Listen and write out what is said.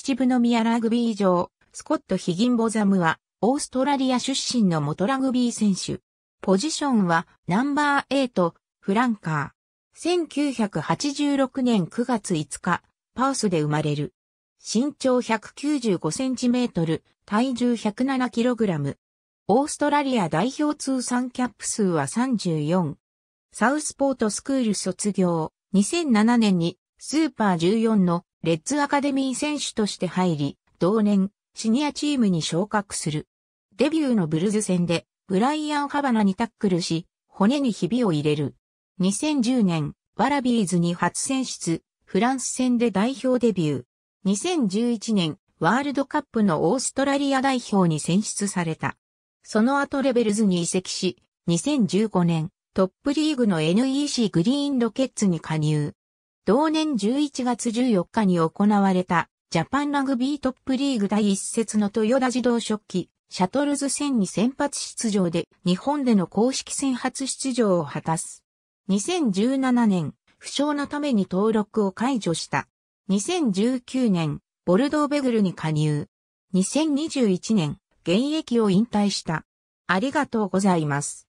秩父宮ラグビー場、スコット・ヒギンボザムは、オーストラリア出身の元ラグビー選手。ポジションは、ナンバー8、フランカー。1986年9月5日、パースで生まれる。身長1 9 5トル、体重1 0 7ラム。オーストラリア代表通算キャップ数は34。サウスポートスクール卒業。2007年にスーパー14のレッツアカデミー選手として入り、同年、シニアチームに昇格する。デビューのブルーズ戦で、ブライアン・ハバナにタックルし、骨にひびを入れる。2010年、ワラビーズに初選出、フランス戦で代表デビュー。2011年、ワールドカップのオーストラリア代表に選出された。その後レベルズに移籍し、2015年、トップリーグの NEC グリーンロケッツに加入。同年11月14日に行われたジャパンラグビートップリーグ第一節の豊田自動食器、シャトルズ戦に先発出場で日本での公式戦初出場を果たす。2017年、負傷のために登録を解除した。2019年、ボルドーベグルに加入。2021年、現役を引退した。ありがとうございます。